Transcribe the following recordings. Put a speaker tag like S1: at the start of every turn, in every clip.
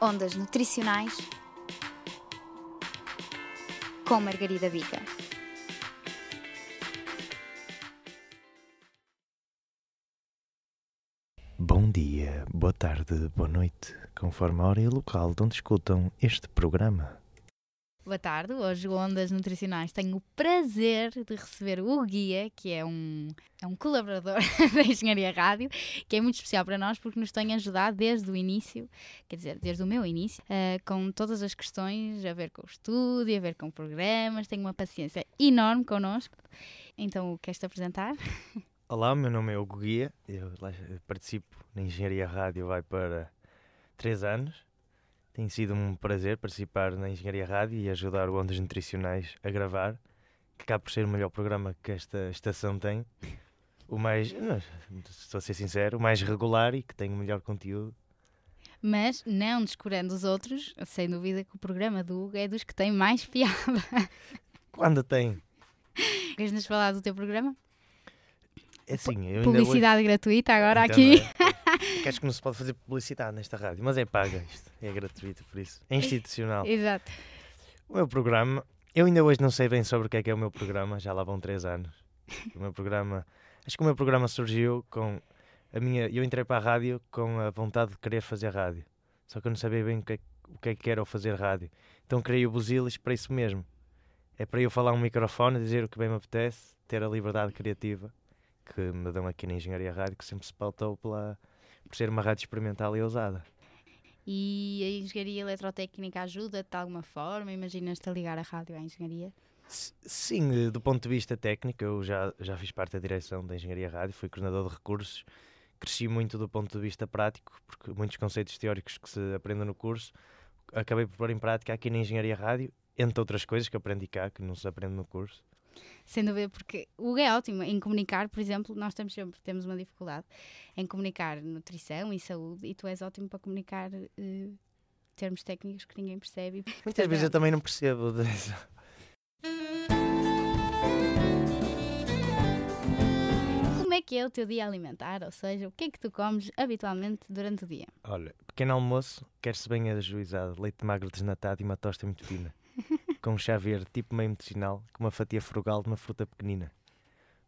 S1: Ondas Nutricionais com Margarida Bica.
S2: Bom dia, boa tarde, boa noite, conforme a hora e o local de onde escutam este programa.
S1: Boa tarde, hoje Ondas Nutricionais tenho o prazer de receber o Guia, que é um, é um colaborador da Engenharia Rádio, que é muito especial para nós porque nos tem ajudado desde o início, quer dizer, desde o meu início, uh, com todas as questões a ver com o estúdio, a ver com programas, tem uma paciência enorme connosco. Então, queres-te apresentar?
S2: Olá, meu nome é Hugo Guia, eu participo na Engenharia Rádio vai para três anos tem sido um prazer participar na Engenharia Rádio e ajudar o Ondas Nutricionais a gravar, que cá por ser o melhor programa que esta estação tem, o mais, não, estou a ser sincero, o mais regular e que tem o melhor conteúdo.
S1: Mas não descurando os outros, sem dúvida que o programa do Hugo é dos que tem mais piada.
S2: Quando tem?
S1: Queres nos falar do teu programa?
S2: É assim, eu Publicidade hoje... gratuita agora então, aqui que acho que não se pode fazer publicidade nesta rádio, mas é paga isto, é gratuito, por isso. É institucional. Exato. O meu programa, eu ainda hoje não sei bem sobre o que é que é o meu programa, já lá vão três anos. O meu programa, acho que o meu programa surgiu com a minha, eu entrei para a rádio com a vontade de querer fazer rádio, só que eu não sabia bem o que, é o que é que era o fazer rádio. Então criei o Buzilis para isso mesmo. É para eu falar um microfone, dizer o que bem me apetece, ter a liberdade criativa que me dão aqui na Engenharia Rádio, que sempre se pautou pela, por ser uma rádio experimental e ousada.
S1: E a engenharia eletrotécnica ajuda-te de alguma forma? Imaginas-te a ligar a rádio à engenharia? Sim,
S2: eh, do ponto de vista técnico, eu já, já fiz parte da direção da Engenharia Rádio, fui coordenador de recursos, cresci muito do ponto de vista prático, porque muitos conceitos teóricos que se aprendem no curso acabei por pôr em prática aqui na Engenharia Rádio, entre outras coisas que aprendi cá, que não se aprende no curso.
S1: Sem dúvida, porque o Hugo é ótimo em comunicar, por exemplo, nós estamos sempre temos uma dificuldade em comunicar nutrição e saúde, e tu és ótimo para comunicar uh, termos técnicos que ninguém percebe. Muitas vezes eu
S2: também não percebo.
S1: Como é que é o teu dia alimentar? Ou seja, o que é que tu comes habitualmente durante o dia?
S2: Olha, pequeno almoço, quer-se bem ajuizado, leite magro desnatado e uma tosta muito fina. com um chá verde, tipo meio medicinal, com uma fatia frugal de uma fruta pequenina.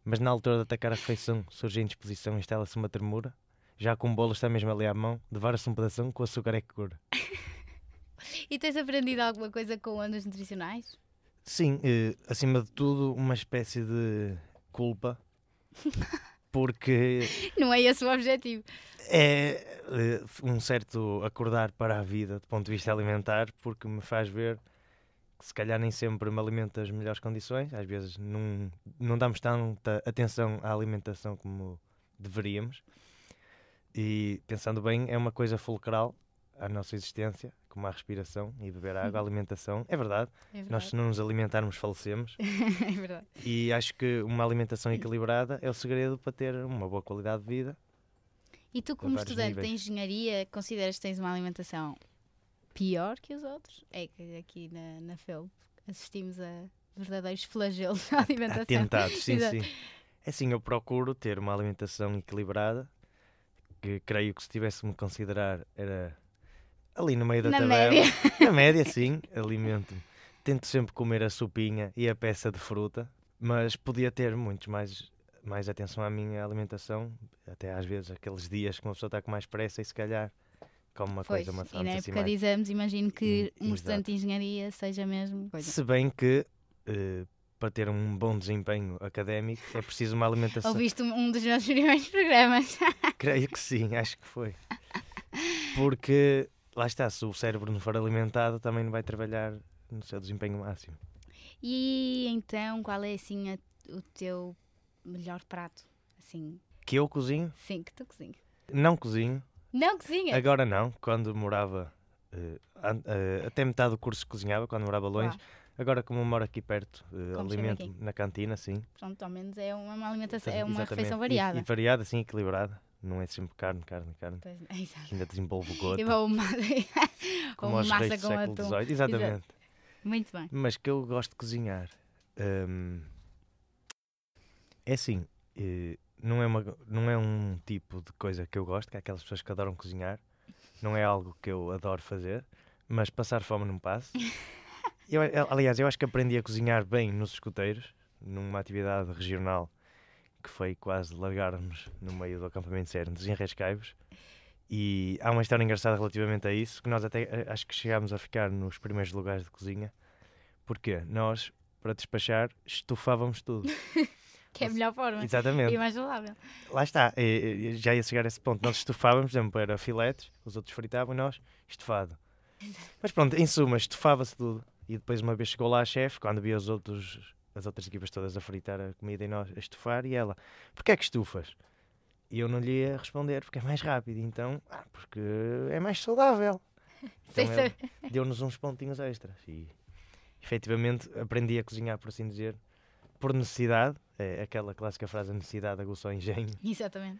S2: Mas na altura de atacar a refeição surge a indisposição e instala-se uma tremura. Já com o bolo está mesmo ali à mão, devara-se um pedação com açúcar é que cura.
S1: e tens aprendido alguma coisa com anos nutricionais?
S2: Sim, eh, acima de tudo, uma espécie de culpa. Porque.
S1: Não é esse o objetivo.
S2: É eh, um certo acordar para a vida do ponto de vista alimentar, porque me faz ver se calhar nem sempre me alimento das melhores condições, às vezes não, não damos tanta atenção à alimentação como deveríamos. E pensando bem, é uma coisa fulcral à nossa existência, como a respiração e beber água, a uhum. alimentação. É verdade, é verdade. nós se não nos alimentarmos falecemos.
S1: é verdade.
S2: E acho que uma alimentação equilibrada é o segredo para ter uma boa qualidade de vida.
S1: E tu, como estudante níveis. de engenharia, consideras que tens uma alimentação pior que os outros é que aqui na, na FELP assistimos a verdadeiros flagelos à alimentação. Atentados, sim, sim.
S2: É assim, eu procuro ter uma alimentação equilibrada, que creio que se tivesse-me considerar era ali no meio da na tabela. Média. Na média, sim, alimento-me. Tento sempre comer a sopinha e a peça de fruta, mas podia ter muito mais mais atenção à minha alimentação, até às vezes aqueles dias que uma pessoa está com mais pressa e se calhar como uma pois, coisa maçante. E na assim época assim, de
S1: exames, imagino que hum, um exato. estudante de engenharia seja mesmo. Coisa. Se
S2: bem que. Uh, para ter um bom desempenho académico é preciso uma alimentação.
S1: Ouviste um dos meus primeiros programas?
S2: Creio que sim, acho que foi. Porque lá está, se o cérebro não for alimentado, também não vai trabalhar no seu desempenho máximo.
S1: E então, qual é assim a, o teu melhor prato? Assim.
S2: Que eu cozinho?
S1: Sim, que tu cozinhas.
S2: Não cozinho,
S1: não cozinha? Agora
S2: não, quando morava. Uh, uh, até metade do curso cozinhava, quando morava longe. Ah. Agora, como moro aqui perto, uh, alimento aqui. na cantina, sim.
S1: Pronto, ao menos é uma alimentação, então, é uma Exatamente. refeição variada. E, e
S2: variada, sim, equilibrada. Não é sempre carne, carne, carne. Pois, é, ainda o gosto. Ou
S1: como os massa reis do século Exatamente. Exato. Muito bem.
S2: Mas que eu gosto de cozinhar. Hum, é assim, não é, uma, não é um tipo de coisa que eu gosto, que há é aquelas pessoas que adoram cozinhar, não é algo que eu adoro fazer, mas passar fome não passa. Eu, aliás, eu acho que aprendi a cozinhar bem nos escuteiros, numa atividade regional que foi quase largarmos no meio do acampamento Cernos nos enrescaivos. E há uma história engraçada relativamente a isso, que nós até eh, acho que chegámos a ficar nos primeiros lugares de cozinha, porque nós, para despachar, estufávamos tudo.
S1: que é a melhor forma. Exatamente. E mais saudável.
S2: Lá está, já ia chegar a esse ponto. Nós estufávamos, por exemplo, era filetes, os outros fritavam e nós, estufado. Mas pronto, em suma, estufava-se tudo. E depois uma vez chegou lá a chefe, quando via os outros, as outras equipas todas a fritar a comida e nós a estufar, e ela, porquê é que estufas? E eu não lhe ia responder, porque é mais rápido. Então, ah, porque é mais saudável. Então deu-nos uns pontinhos extras. E efetivamente aprendi a cozinhar, por assim dizer, por necessidade, é, aquela clássica frase, a necessidade aguçou o engenho. Exatamente.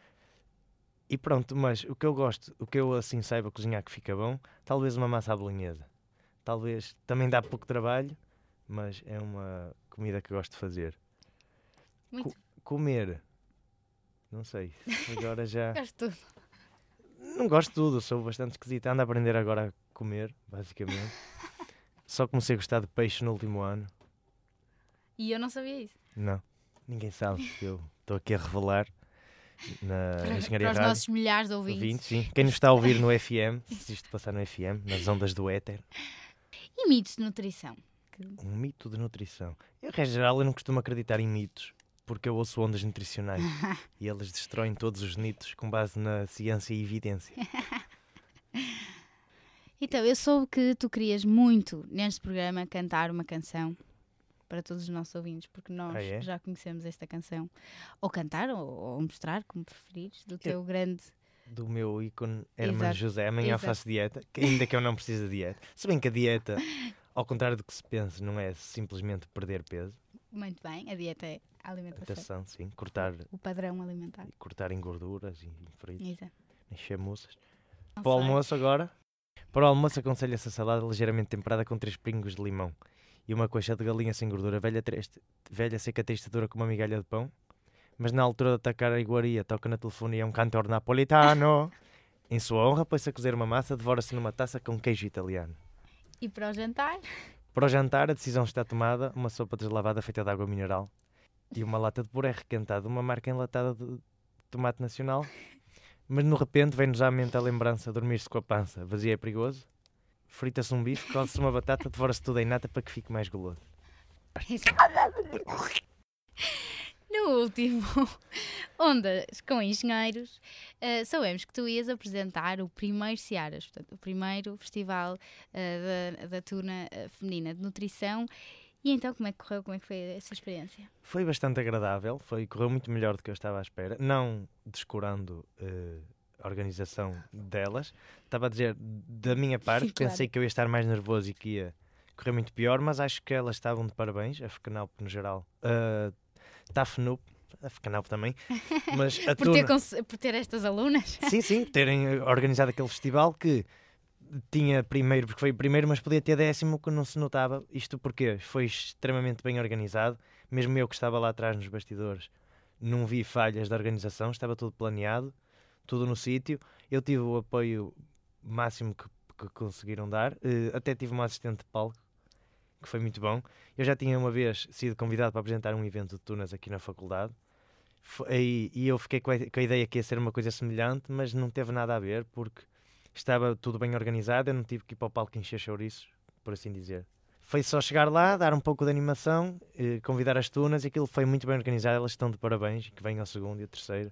S2: E pronto, mas o que eu gosto, o que eu assim saiba cozinhar que fica bom, talvez uma massa à bolonhesa. Talvez, também dá pouco trabalho, mas é uma comida que gosto de fazer. Muito. Co comer, não sei, agora já... gosto
S1: de tudo. Não
S2: gosto de tudo, sou bastante esquisito. Ando a aprender agora a comer, basicamente. Só comecei a gostar de peixe no último ano.
S1: E eu não sabia isso.
S2: Não ninguém sabe que eu estou aqui a revelar na, para, Engenharia para os Rádio. nossos milhares de ouvintes. sim. Quem nos está a ouvir no FM, se isto passar no FM, nas ondas do éter.
S1: E mitos de nutrição?
S2: Um mito de nutrição. Eu, em geral, eu não costumo acreditar em mitos, porque eu ouço ondas nutricionais e elas destroem todos os mitos com base na ciência e evidência.
S1: então, eu soube que tu querias muito, neste programa, cantar uma canção para todos os nossos ouvintes, porque nós ah, é? já conhecemos esta canção. Ou cantar, ou, ou mostrar, como preferires, do teu eu, grande.
S2: Do meu ícone Hermano José. Amanhã Exato. faço dieta, que ainda que eu não precise de dieta. Se bem que a dieta, ao contrário do que se pensa, não é simplesmente perder peso.
S1: Muito bem, a dieta é a alimentação. Atenção,
S2: sim, cortar. O padrão alimentar. Cortar em gorduras e em fritos. Exato. moças Para o almoço agora? Para o almoço aconselho essa salada ligeiramente temperada com três pingos de limão e uma coxa de galinha sem gordura, velha, triste, velha seca triste dura como uma migalha de pão. Mas na altura de atacar a iguaria, toca na telefonia um cantor napolitano. em sua honra, põe-se a cozer uma massa, devora-se numa taça com queijo italiano.
S1: E para o jantar?
S2: Para o jantar, a decisão está tomada: uma sopa deslavada feita de água mineral e uma lata de puré requentado, uma marca enlatada de tomate nacional. Mas, no repente, vem-nos à mente a lembrança: dormir-se com a pança. Vazia é perigoso? frita-se um bife, come-se uma batata, devora-se tudo em nata para que fique mais guloso.
S1: No último Ondas com Engenheiros, uh, soubemos que tu ias apresentar o primeiro Searas, portanto, o primeiro festival uh, da, da turna eh, feminina de nutrição. E então como é que correu? Como é que foi essa experiência?
S2: Foi bastante agradável, foi, correu muito melhor do que eu estava à espera, não descurando uh, organização delas. Estava a dizer, da minha parte, Sim, claro. pensei que eu ia estar mais nervoso e que ia correr muito pior, mas acho que elas estavam de parabéns, a FECNAUP no geral. Uh, TAFNUP, a FECNAUP também. Mas a por, ter
S1: turma... por ter estas alunas? Sim,
S2: sim, terem eh, organizado aquele festival que tinha primeiro, porque foi primeiro, mas podia ter décimo que não se notava. Isto porque foi extremamente bem organizado. Mesmo eu que estava lá atrás nos bastidores, não vi falhas da organização, estava tudo planeado tudo no sítio. Eu tive o apoio máximo que, que conseguiram dar. Uh, até tive uma assistente de palco, que foi muito bom. Eu já tinha uma vez sido convidado para apresentar um evento de Tunas aqui na faculdade. E, e eu fiquei com a, com a, ideia que ia ser uma coisa semelhante, mas não teve nada a ver porque estava tudo bem organizado. Eu não tive que ir para o palco encher chouriços, por assim dizer. Foi só chegar lá, dar um pouco de animação, eh, convidar as tunas e aquilo foi muito bem organizado. Elas estão de parabéns. Que venham ao segundo e o terceiro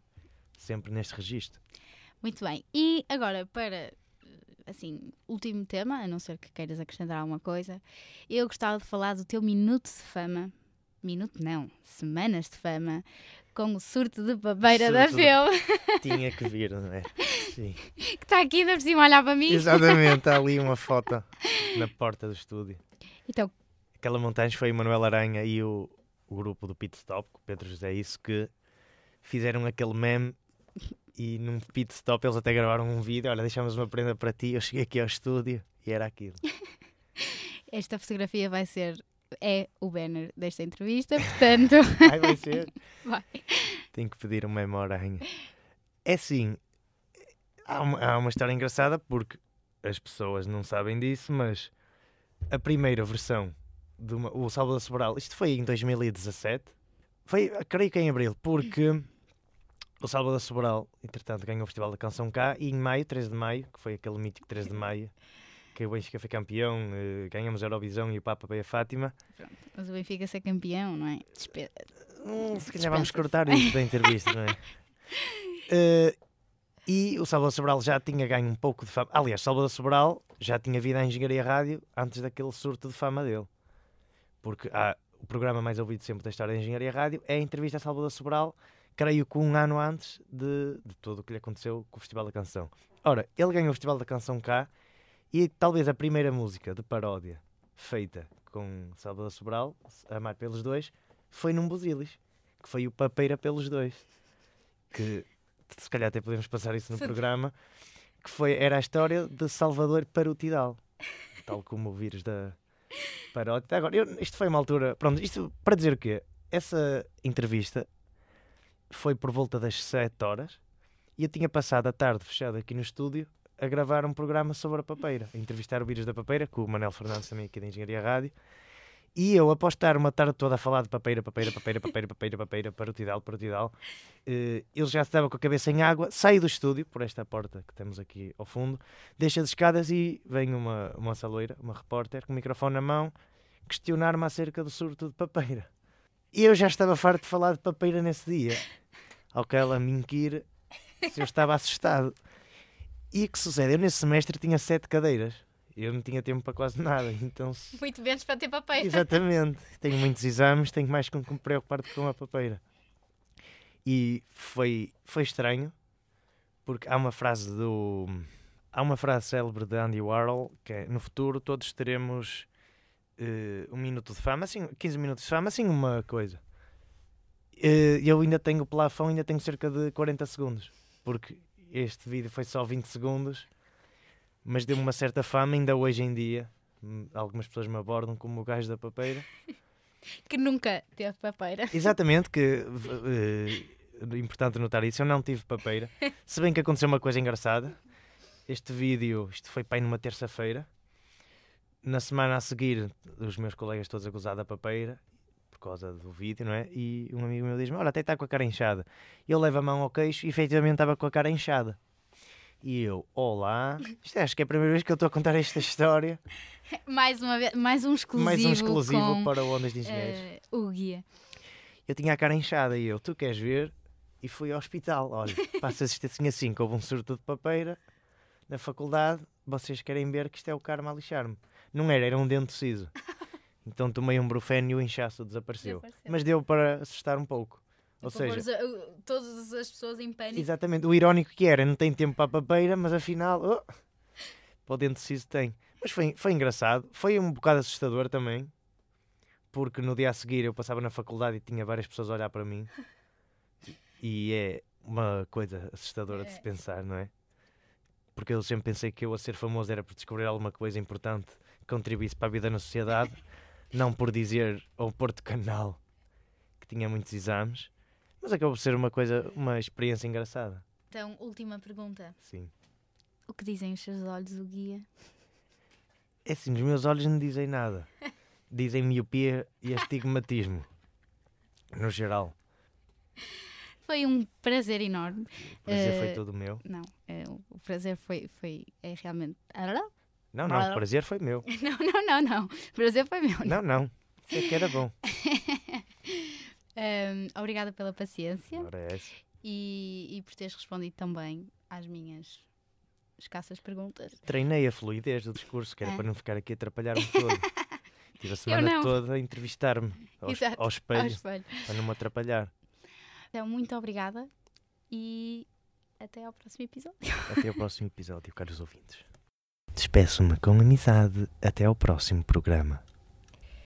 S2: sempre neste registro.
S1: Muito bem. E agora, para assim, último tema, a não ser que queiras acrescentar alguma coisa, eu gostava de falar do teu minuto de fama. Minuto não, semanas de fama, com o surto de babeira surto da FEU.
S2: Tinha que vir, não é? Sim.
S1: Que está aqui ainda por cima a olhar para mim. Exatamente, está
S2: ali uma foto na porta do estúdio. Então. Aquela montanha foi o Manuel Aranha e o, o grupo do Pit Stop, com o Pedro José Isso, que fizeram aquele meme e num pit stop eles até gravaram um vídeo. Olha, deixamos uma prenda para ti. Eu cheguei aqui ao estúdio e era aquilo.
S1: Esta fotografia vai ser é o banner desta entrevista, portanto. Ai, vai ser. Vai.
S2: Tenho que pedir uma memória. É assim, há uma, há uma história engraçada porque as pessoas não sabem disso, mas a primeira versão do o Salvador Sobral, isto foi em 2017, foi, creio que em abril, porque o Salvador Sobral, entretanto, ganhou o Festival da Canção cá e em maio, 3 de maio, que foi aquele mítico 3 de maio, que o Benfica foi campeão, eh, ganhamos a Eurovisão e o Papa veio a Fátima. Pronto,
S1: mas o Benfica ser campeão, não é? Despe... Hum, se calhar vamos cortar isto
S2: da entrevista, não é? Uh, e o Salvador Sobral já tinha ganho um pouco de fama. Aliás, Salvador Sobral já tinha vindo à Engenharia Rádio antes daquele surto de fama dele. Porque o programa mais ouvido sempre da história da Engenharia Rádio é a entrevista a Salvador Sobral creio que um ano antes de, de tudo o que lhe aconteceu com o Festival da Canção. Ora, ele ganhou o Festival da Canção cá e talvez a primeira música de paródia feita com Salvador Sobral, Amar pelos Dois, foi num Busilis, que foi o Papeira pelos Dois. Que se calhar até podemos passar isso no programa. Que foi, era a história de Salvador para o Tidal, tal como o vírus da paródia. Agora, eu, isto foi uma altura. Pronto, isto para dizer o quê? Essa entrevista foi por volta das 7 horas e eu tinha passado a tarde fechada aqui no estúdio a gravar um programa sobre a papeira, a entrevistar o vírus da papeira, com o Manel Fernandes também aqui da Engenharia Rádio. E eu, após estar uma tarde toda a falar de papeira, papeira, papeira, papeira, papeira, papeira, o tidal eh, ele já estava com a cabeça em água, saio do estúdio, por esta porta que temos aqui ao fundo, deixa as escadas e vem uma, uma saloeira, uma repórter, com o microfone na mão, questionar-me acerca do surto de papeira. Eu já estava farto de falar de papeira nesse dia. Ao que ela me inquire se eu estava assustado. E o que sucede? Eu nesse semestre tinha sete cadeiras. Eu não tinha tempo para quase nada. Então...
S1: Muito menos para ter papeira. Exatamente.
S2: Tenho muitos exames, tenho mais com que me preocupar do que com a papeira. E foi, foi estranho, porque há uma frase do. Há uma frase célebre de Andy Warhol que é: No futuro todos teremos uh, um minuto de fama, assim, 15 minutos de fama, assim uma coisa. Uh, eu ainda tenho o plafão, ainda tenho cerca de 40 segundos, porque este vídeo foi só 20 segundos, mas deu-me uma certa fama, ainda hoje em dia. Hum, algumas pessoas me abordam como o gajo da papeira.
S1: que nunca teve papeira. Exatamente,
S2: que uh, importante notar isso, eu não tive papeira. Se bem que aconteceu uma coisa engraçada. Este vídeo, isto foi pai numa terça-feira na semana a seguir, os meus colegas todos acusados gozar da papeira por causa do vídeo, não é? E um amigo meu diz-me: Olha, até está com a cara inchada. ele leva a mão ao queixo e efetivamente estava com a cara inchada. E eu, olá, isto é, acho que é a primeira vez que eu estou a contar esta história.
S1: mais, uma vez, mais um exclusivo. Mais um exclusivo com, para Ondas de Engenheiros. Uh, o guia.
S2: Eu tinha a cara inchada e eu, tu queres ver? E fui ao hospital. Olha, passa assistir assim assim, que houve um surto de papeira na faculdade. Vocês querem ver que isto é o karma a lixar-me. Não era, era um dente ciso. Então tomei um brufeno e o inchaço desapareceu. desapareceu. Mas deu para assustar um pouco. Ou seja,
S1: todas as pessoas em pânico.
S2: Exatamente, o irónico que era, não tem tempo para a papeira, mas afinal, oh, para o dente ciso tem. Mas foi, foi engraçado, foi um bocado assustador também, porque no dia a seguir eu passava na faculdade e tinha várias pessoas a olhar para mim. E é uma coisa assustadora é. de se é. pensar, não é? Porque eu sempre pensei que eu a ser famoso era por descobrir alguma coisa importante contribuísse para a vida na sociedade, não por dizer ao Porto Canal que tinha muitos exames, mas acabou por ser uma coisa, uma experiência engraçada.
S1: Então, última pergunta. Sim. O que dizem os seus olhos, o guia?
S2: É assim, os meus olhos não dizem nada. Dizem miopia e astigmatismo. no geral.
S1: Foi um prazer enorme. O prazer uh, foi eh, todo meu. Não, uh, o prazer foi, foi é realmente. Não, não, o prazer foi meu. Não, não, não, não. O prazer foi meu. Não, não. Sei que era bom. um, obrigada pela paciência. É e, e, por teres respondido também às minhas escassas perguntas.
S2: Treinei a fluidez do discurso, que era é. para não ficar aqui a atrapalhar-me todo. Tive a semana toda a entrevistar-me ao, ao, ao espelho para não me atrapalhar.
S1: Então, muito obrigada e até ao próximo episódio. Até
S2: ao próximo episódio, caros ouvintes. Despeço-me com amizade. Até ao próximo programa.